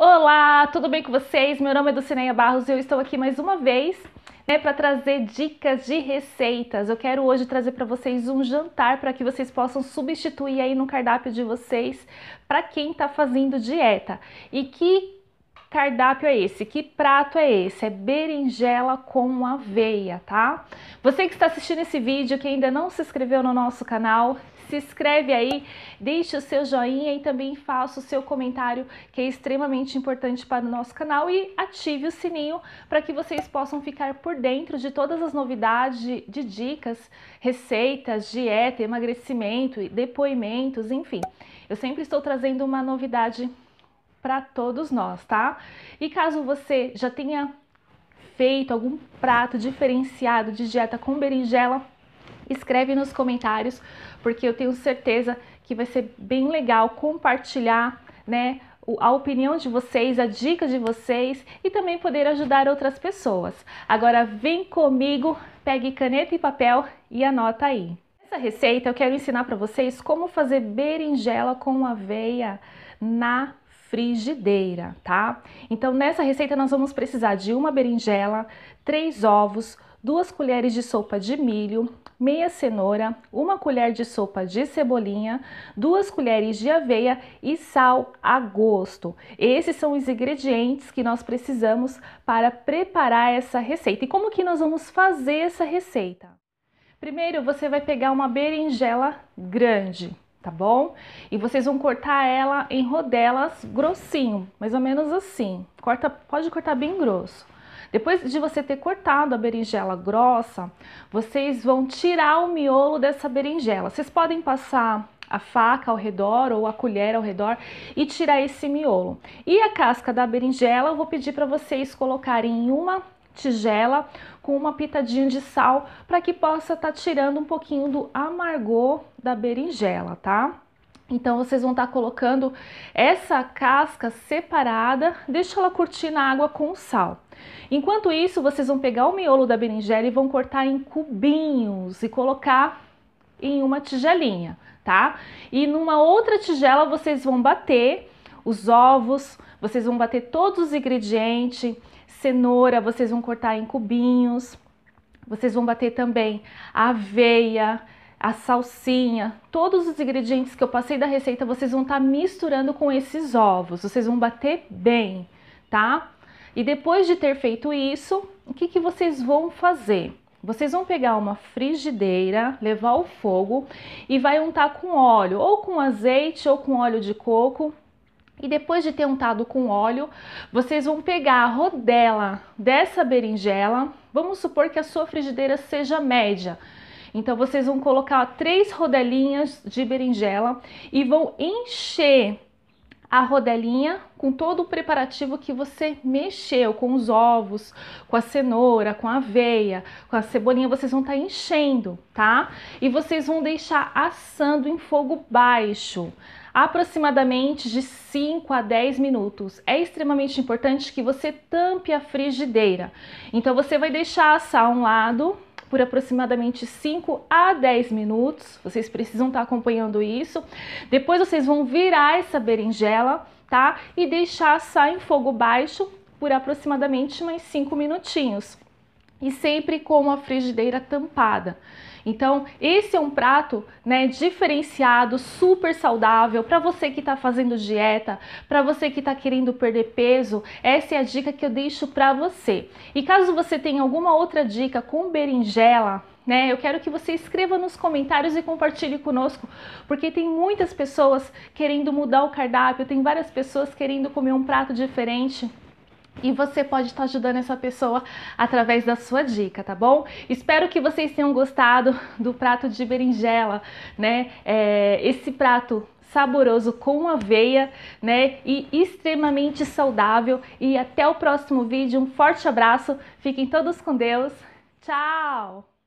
Olá, tudo bem com vocês? Meu nome é Dulcineia Barros e eu estou aqui mais uma vez né, para trazer dicas de receitas. Eu quero hoje trazer para vocês um jantar para que vocês possam substituir aí no cardápio de vocês para quem está fazendo dieta e que cardápio é esse? Que prato é esse? É berinjela com aveia, tá? Você que está assistindo esse vídeo, que ainda não se inscreveu no nosso canal, se inscreve aí, deixe o seu joinha e também faça o seu comentário, que é extremamente importante para o nosso canal e ative o sininho para que vocês possam ficar por dentro de todas as novidades de dicas, receitas, dieta, emagrecimento, depoimentos, enfim. Eu sempre estou trazendo uma novidade para todos nós, tá? E caso você já tenha feito algum prato diferenciado de dieta com berinjela, escreve nos comentários, porque eu tenho certeza que vai ser bem legal compartilhar, né, a opinião de vocês, a dica de vocês e também poder ajudar outras pessoas. Agora vem comigo, pegue caneta e papel e anota aí. Nessa receita eu quero ensinar para vocês como fazer berinjela com aveia na frigideira, tá? Então nessa receita nós vamos precisar de uma berinjela, três ovos, duas colheres de sopa de milho, meia cenoura, uma colher de sopa de cebolinha, duas colheres de aveia e sal a gosto. Esses são os ingredientes que nós precisamos para preparar essa receita. E como que nós vamos fazer essa receita? Primeiro, você vai pegar uma berinjela grande, tá bom? E vocês vão cortar ela em rodelas grossinho, mais ou menos assim. Corta, pode cortar bem grosso. Depois de você ter cortado a berinjela grossa, vocês vão tirar o miolo dessa berinjela. Vocês podem passar a faca ao redor ou a colher ao redor e tirar esse miolo. E a casca da berinjela, eu vou pedir para vocês colocarem em uma tigela com uma pitadinha de sal para que possa estar tá tirando um pouquinho do amargor da berinjela, tá? Então vocês vão estar tá colocando essa casca separada, deixa ela curtir na água com sal. Enquanto isso, vocês vão pegar o miolo da berinjela e vão cortar em cubinhos e colocar em uma tigelinha, tá? E numa outra tigela vocês vão bater os ovos, vocês vão bater todos os ingredientes, Cenoura vocês vão cortar em cubinhos. Vocês vão bater também a aveia, a salsinha, todos os ingredientes que eu passei da receita, vocês vão estar tá misturando com esses ovos. Vocês vão bater bem, tá? E depois de ter feito isso, o que, que vocês vão fazer? Vocês vão pegar uma frigideira, levar ao fogo e vai untar com óleo, ou com azeite ou com óleo de coco, e depois de ter untado com óleo, vocês vão pegar a rodela dessa berinjela. Vamos supor que a sua frigideira seja média. Então vocês vão colocar três rodelinhas de berinjela e vão encher a rodelinha com todo o preparativo que você mexeu, com os ovos, com a cenoura, com a aveia, com a cebolinha, vocês vão estar tá enchendo, tá? E vocês vão deixar assando em fogo baixo aproximadamente de 5 a 10 minutos. É extremamente importante que você tampe a frigideira. Então você vai deixar assar um lado por aproximadamente 5 a 10 minutos. Vocês precisam estar tá acompanhando isso. Depois vocês vão virar essa berinjela, tá? E deixar assar em fogo baixo por aproximadamente mais 5 minutinhos. E sempre com a frigideira tampada. Então, esse é um prato né, diferenciado, super saudável para você que está fazendo dieta, para você que está querendo perder peso. Essa é a dica que eu deixo para você. E caso você tenha alguma outra dica com berinjela, né? Eu quero que você escreva nos comentários e compartilhe conosco, porque tem muitas pessoas querendo mudar o cardápio, tem várias pessoas querendo comer um prato diferente e você pode estar ajudando essa pessoa através da sua dica, tá bom? Espero que vocês tenham gostado do prato de berinjela, né? É, esse prato saboroso com aveia, né? E extremamente saudável. E até o próximo vídeo. Um forte abraço. Fiquem todos com Deus. Tchau!